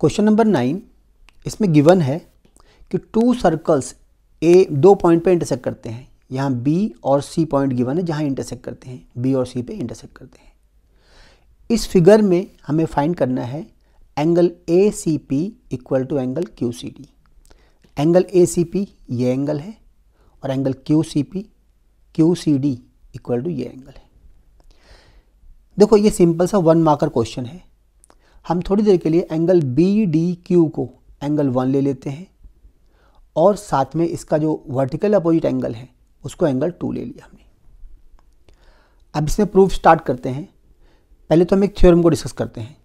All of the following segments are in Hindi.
क्वेश्चन नंबर नाइन इसमें गिवन है कि टू सर्कल्स ए दो पॉइंट पे इंटरसेक्ट करते हैं यहाँ बी और सी पॉइंट गिवन है जहाँ इंटरसेक्ट करते हैं बी और सी पे इंटरसेक्ट करते हैं इस फिगर में हमें फाइंड करना है angle A C P equal to angle Q C D angle A C P ये एंगल है और angle Q C P Q C D equal to ये एंगल है देखो ये सिंपल सा वन मार्कर क्वेश्चन है हम थोड़ी देर के लिए एंगल बी डी क्यू को एंगल वन ले लेते हैं और साथ में इसका जो वर्टिकल अपोजिट एंगल है उसको एंगल टू ले लिया हमने अब इसमें प्रूफ स्टार्ट करते हैं पहले तो हम एक थ्योरम को डिस्कस करते हैं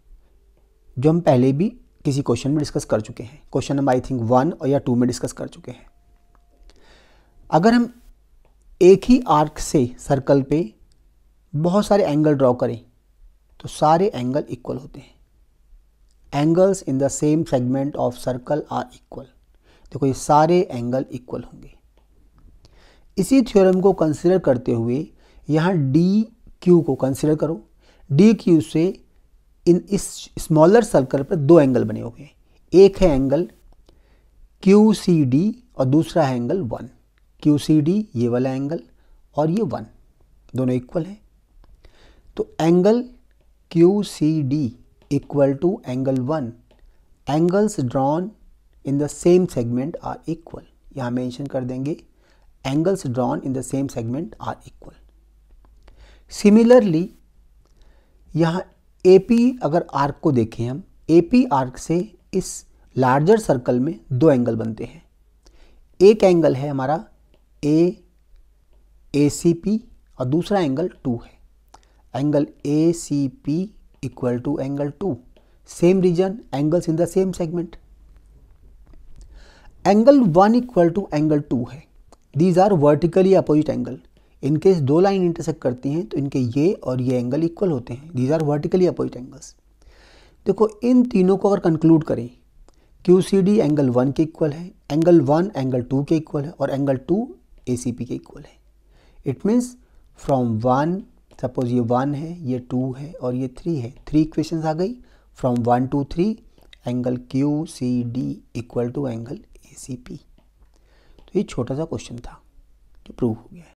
जो हम पहले भी किसी क्वेश्चन में डिस्कस कर चुके हैं question number I think one और या टू में डिस्कस कर चुके हैं अगर हम एक ही आर्क से सर्कल पे बहुत सारे एंगल ड्रॉ करें तो सारे एंगल इक्वल होते हैं angles in the same segment of circle are equal देखो ये सारे एंगल इक्वल होंगे इसी थ्योरम को कंसिडर करते हुए यहाँ डी क्यू को कंसिडर करो डी क्यू से इन इस स्मॉलर सर्कल पर दो एंगल बने हुए हैं एक है एंगल क्यू सी डी और दूसरा है angle one Q C D ये वाला एंगल और ये वन दोनों इक्वल हैं तो angle Q C D equal to angle 1 angles drawn in the same segment are equal यहाँ mention कर देंगे angles drawn in the same segment are equal similarly यहाँ AP अगर आर्क को देखें हम AP आर्क से इस लार्जर सर्कल में दो एंगल बनते हैं एक एंगल है हमारा ए ए सी पी और दूसरा एंगल टू है angle A C P equal to angle 2 same region angles in the same segment angle 1 equal to angle 2 है these are vertically opposite angle इनके दो लाइन इंटरसेक्ट करती हैं तो इनके ये और ये एंगल इक्वल होते हैं these are vertically opposite angles देखो इन तीनों को अगर कंक्लूड करें Q C D angle one के इक्वल है एंगल वन एंगल टू के इक्वल है और angle two A C P के इक्वल है it means from one suppose ये वन है ये टू है और ये थ्री है थ्री इक्वेशन आ गई from one two three angle Q C D equal to angle A C P तो ये छोटा सा क्वेश्चन था जो प्रूव हो गया है